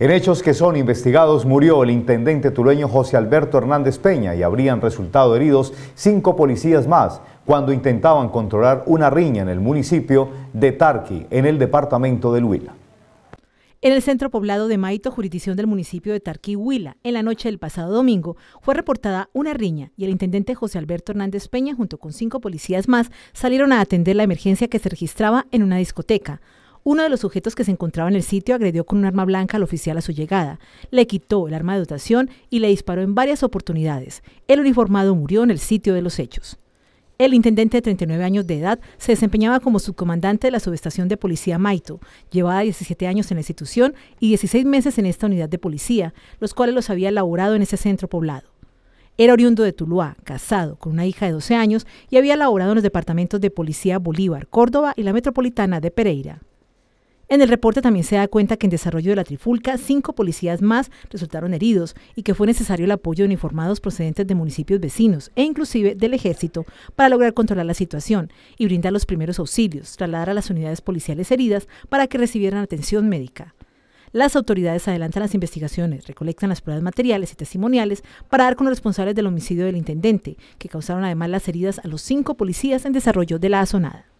En hechos que son investigados murió el intendente tuleño José Alberto Hernández Peña y habrían resultado heridos cinco policías más cuando intentaban controlar una riña en el municipio de Tarqui, en el departamento del Huila. En el centro poblado de Maito, jurisdicción del municipio de Tarqui, Huila, en la noche del pasado domingo, fue reportada una riña y el intendente José Alberto Hernández Peña, junto con cinco policías más, salieron a atender la emergencia que se registraba en una discoteca. Uno de los sujetos que se encontraba en el sitio agredió con un arma blanca al oficial a su llegada, le quitó el arma de dotación y le disparó en varias oportunidades. El uniformado murió en el sitio de los hechos. El intendente de 39 años de edad se desempeñaba como subcomandante de la subestación de policía Maito. Llevaba 17 años en la institución y 16 meses en esta unidad de policía, los cuales los había elaborado en ese centro poblado. Era oriundo de Tuluá, casado, con una hija de 12 años y había laborado en los departamentos de Policía Bolívar, Córdoba y la Metropolitana de Pereira. En el reporte también se da cuenta que en desarrollo de la trifulca, cinco policías más resultaron heridos y que fue necesario el apoyo de uniformados procedentes de municipios vecinos e inclusive del ejército para lograr controlar la situación y brindar los primeros auxilios, trasladar a las unidades policiales heridas para que recibieran atención médica. Las autoridades adelantan las investigaciones, recolectan las pruebas materiales y testimoniales para dar con los responsables del homicidio del intendente, que causaron además las heridas a los cinco policías en desarrollo de la azonada.